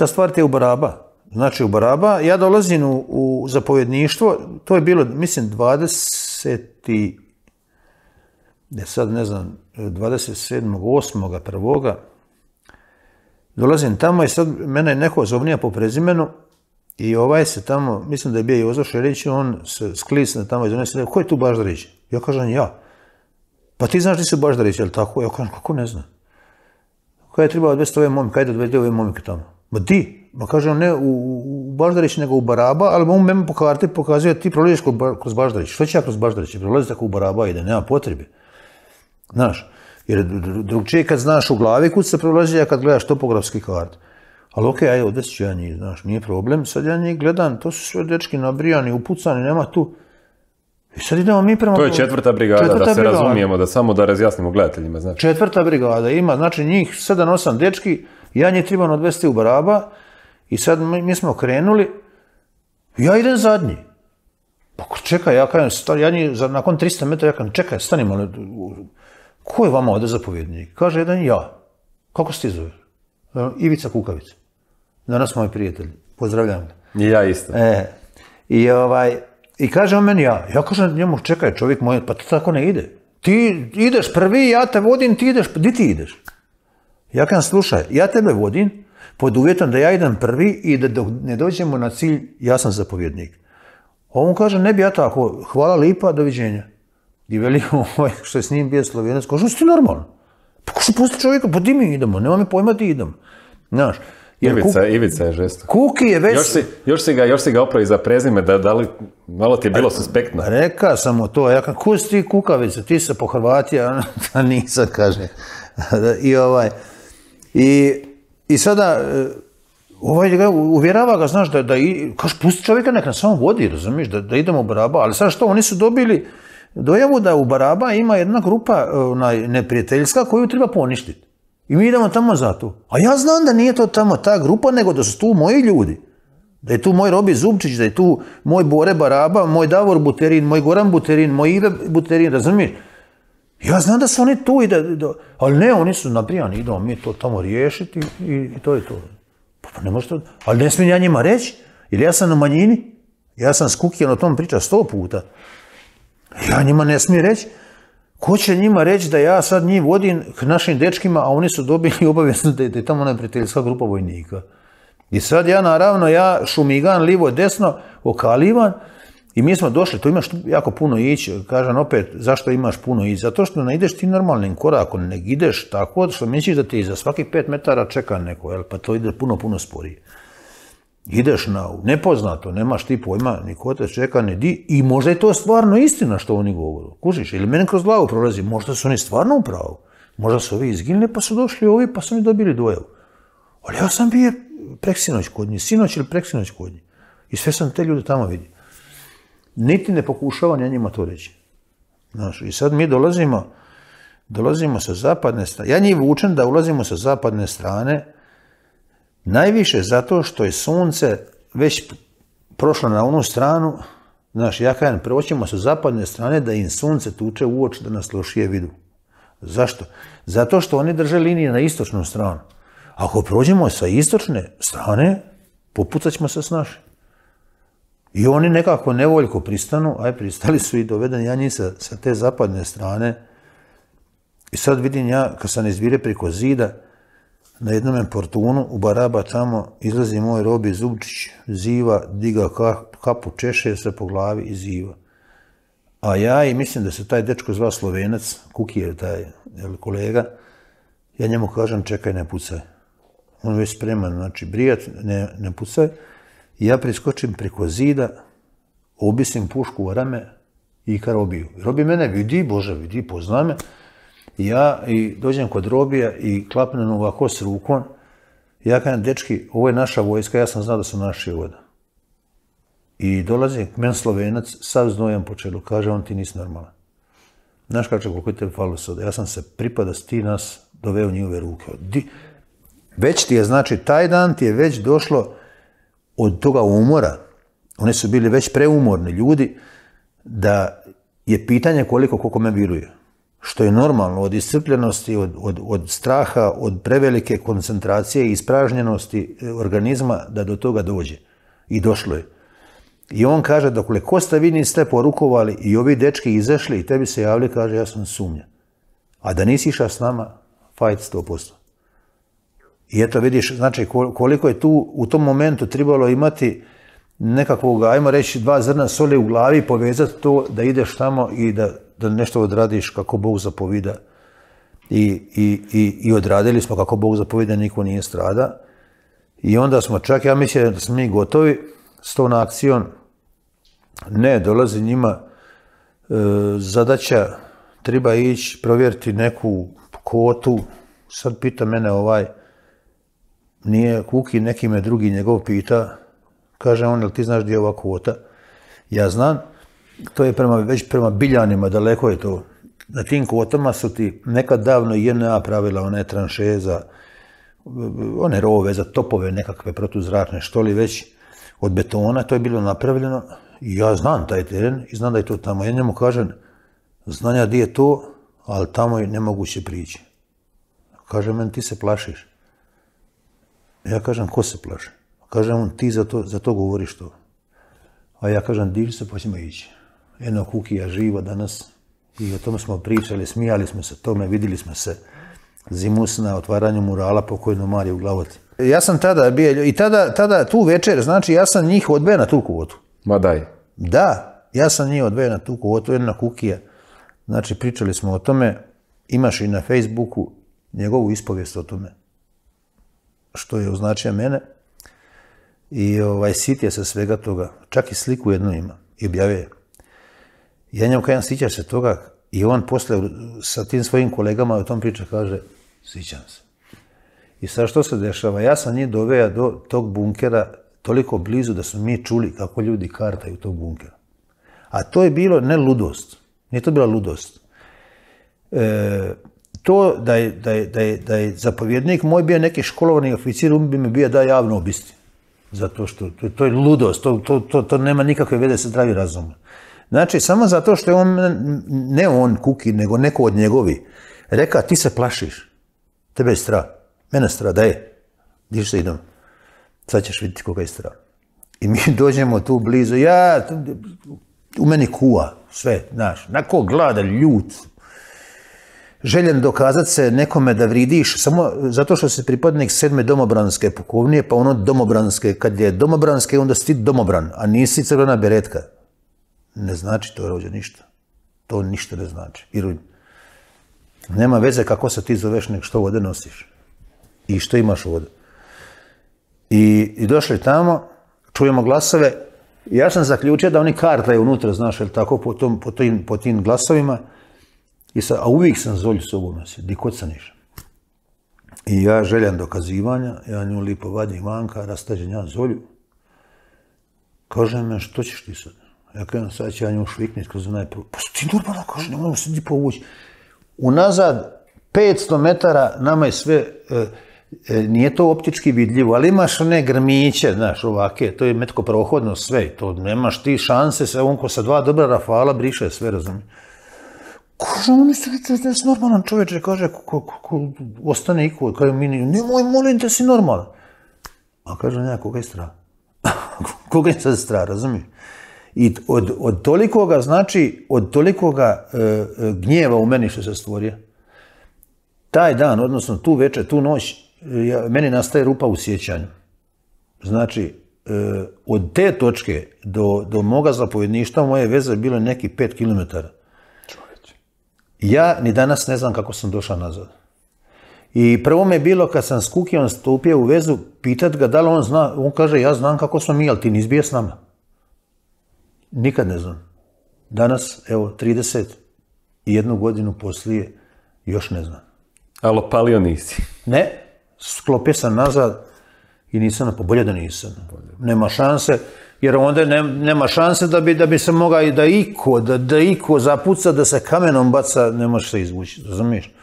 Ista stvar je u Baraba. Znači u Baraba, ja dolazim u, zapovjedništvo, to je bilo, mislim, 20. Ne sad ne znam, 27. 8. Dolazim tamo i sad mene je neko zovnija po prezimenu i ovaj se tamo, mislim da je bio Jozo Šerić, on se sklisne tamo i ko je tu Baždarić? Ja kažem, ja. Pa ti znaš ti su Baždarić, jel tako? Ja kažem, kako ne znam. Kaj je trebao odvesti ove kaj je odvesti ove momike tamo. Ma ti, ma on ne u, u Baždarić nego u Baraba, ali on meni po karti pokazuje ti prolaziš kroz Baždarić. Što će ja kroz Baždarić? Prolazi tako u Baraba ide, nema potrebe. Znaš, jer drugčije kad znaš u glavi kud se prolazi, a kad gledaš topografski kart. Ali okej, ajde, ovdje ću ja njih, znaš, nije problem. Sad ja njih gledam, to su sve dečki nabrijani, upucani, nema tu. I sad idemo mi prema... To je četvrta brigada, da se razumijemo, da samo da razjasnimo gledateljima, znači. Četvrta brigada, ima, znači njih sedam osam dečki, ja njih trebam odvesti u Baraba i sad mi, smo krenuli, ja idem zadnji. Pa čekaj, ja kažem, ja njih, nakon 300 metara ja kažem, čekaj, stanimo, ko je vama ovdje zapovjednik? Kaže jedan ja. Kako se ti zove? E, Ivica Kukavica. Danas moj prijatelj. Pozdravljam ga. I ja isto. E, i, ovaj, I kaže on meni ja. Ja kažem njemu, čekaj čovjek moj, pa to tako ne ide. Ti ideš prvi, ja te vodim, ti ideš, di ti ideš? Ja kažem, slušaj, ja tebe vodim pod uvjetom da ja idem prvi i da dok ne dođemo na cilj, ja sam zapovjednik. on kaže, ne bi ja tako, hvala lipa, doviđenja. I veli, ovaj, što je s njim bio slovenac, kaže, ti normalno. Pa kaže, pusti čovjeka, pa di mi idemo, nema mi pojma ti idemo. Znaš, Ivica, Ivica je žesto. Kuki je već... Još si, ga, još si ga opravi za prezime, da, li, malo ti je bilo suspektno. Reka sam o to, ja kako si ti kukavica, ti se po Hrvatija, a nisa, kaže. I ovaj, i, sada, e, ovaj ga uvjerava ga, znaš, da, kaš, pusti čovjeka nek nas samo vodi, razumiješ, da, idemo u Baraba, ali sad što, oni su dobili dojavu da u Baraba ima jedna grupa e, neprijateljska koju treba poništiti. I mi idemo tamo za to. A ja znam da nije to tamo ta grupa, nego da su tu moji ljudi. Da je tu moj Robi Zubčić, da je tu moj Bore Baraba, moj Davor Buterin, moj Goran Buterin, moj Ive Buterin, razumiješ? Ja znam da su oni tu i da, ali ne, oni su nabrijani, idemo mi to tamo riješiti i, to je to. Pa, pa ne možete, ali ne smijem ja njima reći, jer ja sam na manjini, ja sam s Kukijan o tom priča sto puta. Ja njima ne smijem reći, ko će njima reći da ja sad njih vodim k našim dečkima, a oni su dobili obavezno da je tamo neprijateljska grupa vojnika. I sad ja naravno, ja šumigan livo desno, okalivan, i mi smo došli, tu imaš jako puno ići, kažem opet, zašto imaš puno ići? Zato što ne ideš ti normalnim korakom, ne ideš tako, što misliš da ti za svakih pet metara čeka neko, jel? pa to ide puno, puno sporije. Ideš na nepoznato, nemaš ti pojma, niko te čeka, ne di, i možda je to stvarno istina što oni govore, kužiš, ili meni kroz glavu prolazi, možda su oni stvarno u pravu, možda su ovi izginili pa su došli ovi pa su mi dobili dojavu. Ali ja sam bio preksinoć kod njih, sinoć ili preksinoć kod njih, i sve sam te ljude tamo vidio niti ne pokušava ni njima to reći. Znaš, i sad mi dolazimo, dolazimo sa zapadne strane. Ja njih vučem da ulazimo sa zapadne strane najviše zato što je sunce već prošlo na onu stranu, znaš, ja kažem, proćemo sa zapadne strane da im sunce tuče u oči da nas lošije vidu. Zašto? Zato što oni drže linije na istočnu stranu. Ako prođemo sa istočne strane, popucat ćemo se s našim. I oni nekako nevoljko pristanu, aj pristali su i doveden ja njih sa, te zapadne strane. I sad vidim ja, kad sam izvire preko zida, na jednom portunu u Baraba tamo izlazi moj robi Zubčić, ziva, diga kapu, češe se po glavi i ziva. A ja i mislim da se taj dečko zva Slovenac, je taj kolega, ja njemu kažem čekaj ne pucaj. On već spreman, znači brijat, ne pucaj ja priskočim preko zida, obisim pušku u rame i ka Robiju. Robi mene vidi, Bože vidi, pozna me. ja i dođem kod Robija i klapnem ovako s rukom. Ja kažem, dečki, ovo je naša vojska, ja sam znao da su naši ovdje. I dolazi men slovenac, sav znojem po čelu, kaže, on ti nisi normalan. Znaš kače, koliko je te falo ja sam se pripada s ti nas doveo njihove ruke. Već ti je, znači, taj dan ti je već došlo od toga umora, oni su bili već preumorni ljudi, da je pitanje koliko ko kome viruje. Što je normalno od iscrpljenosti, od, straha, od prevelike koncentracije i ispražnjenosti e, organizma da do toga dođe. I došlo je. I on kaže, dokle Kosta vi niste porukovali i ovi dečki izašli i tebi se javili, kaže, ja sam sumnja. A da nisi išao s nama, fajt posto i eto vidiš, znači koliko je tu u tom momentu trebalo imati nekakvog, ajmo reći, dva zrna soli u glavi povezati to da ideš tamo i da, da nešto odradiš kako Bog zapovida. I, i, i, i odradili smo kako Bog zapovida, niko nije strada. I onda smo čak, ja mislim da smo mi gotovi s tom akcijom. Ne, dolazi njima e, zadaća, treba ići provjeriti neku kotu. Sad pita mene ovaj, nije Kuki, neki me drugi njegov pita, kaže on, jel ti znaš gdje je ova kvota? Ja znam, to je prema, već prema Biljanima, daleko je to. Na tim kotama su ti nekad davno JNA pravila one tranše one rove za topove nekakve protuzračne, što li već, od betona, to je bilo napravljeno. ja znam taj teren i znam da je to tamo. Ja njemu kažem, znanja di je to, ali tamo je nemoguće prići. Kaže, meni ti se plašiš. Ja kažem, ko se plaže? Kaže on, ti za to, za to govoriš to. A ja kažem, diži se, pa ići. Eno kukija živa danas i o tome smo pričali, smijali smo se tome, vidjeli smo se zimus na otvaranju murala pokojno Mariju Glavoti. Ja sam tada bio, i tada, tu večer, znači ja sam njih odveo na tu kvotu. Ma daj. Da, ja sam njih odveo na tu kvotu, jedna kukija. Znači pričali smo o tome, imaš i na Facebooku njegovu ispovijest o tome što je označio mene. I ovaj, sit se svega toga. Čak i sliku jednu ima i objavio je. Ja njemu kažem, sića se toga? I on posle sa tim svojim kolegama o tom priča kaže, sjećam se. I sad što se dešava? Ja sam njih doveo do tog bunkera toliko blizu da smo mi čuli kako ljudi kartaju tog bunkera. A to je bilo ne ludost. Nije to bila ludost. E, to da je, da da je, da zapovjednik moj bio neki školovani oficir, on um bi mi bio da javno obisti. Zato što to, to je ludost, to, to, to, nema nikakve veze sa zdravim razumom. Znači, samo zato što je on, ne on kuki, nego neko od njegovi, reka, ti se plašiš, tebe je strah, mene strah, da diš se idem, sad ćeš vidjeti koga je strah. I mi dođemo tu blizu, ja, u meni kuva sve, znaš, nako glada, ljut, željen dokazati se nekome da vridiš samo zato što si pripadnik sedme domobranske pukovnije, pa ono domobranske, kad je domobranske, onda si ti domobran, a nisi crvena beretka. Ne znači to rođe ništa. To ništa ne znači. Jer nema veze kako se ti zoveš, nek što vode nosiš. I što imaš vode I, I došli tamo, čujemo glasove. Ja sam zaključio da oni kartaju unutra, znaš, tako, po tim glasovima. I sad, a uvijek sam zolju sobom nosio, di kod sam išao. I ja željam dokazivanja, ja nju lipo vadim vanka, rastađem ja zolju. Kaže me, što ćeš ti sad? Ja kažem, sad ću ja nju švikniti kroz onaj prvo. Pa ti normalno, kaže, ne mogu se ti povući. Unazad 500 metara nama je sve, e, e, nije to optički vidljivo, ali imaš one grmiće, znaš, ovake, to je metko prohodno sve, to nemaš ti šanse, on onko sa dva dobra rafala briše sve, razumiješ. Kaže, on da, normalan čovječe, kaže, ko, ko, ko, kaže mi, nemoj, molim te, si normalan. A kaže, ne, koga je strah? koga je sad strah, razumiješ? I od, toliko tolikoga, znači, od tolikoga ga e, e, gnjeva u meni što se stvorio, taj dan, odnosno tu večer, tu noć, meni nastaje rupa u sjećanju. Znači, e, od te točke do, moga zapovjedništva moje veze bilo neki pet kilometara. Ja ni danas ne znam kako sam došao nazad. I prvo me je bilo kad sam s Kukijom stupio u vezu, pitat ga da li on zna, on kaže ja znam kako smo mi, ali ti nizbije s nama. Nikad ne znam. Danas, evo, 30 i jednu godinu poslije, još ne znam. Ali opalio nisi? Ne, sklopio sam nazad i nisam, pa bolje da nisam. Nema šanse jer onda nema šanse da bi, da bi se mogao i da iko, da, da iko zapuca, da se kamenom baca, ne može se izvući, razumiješ?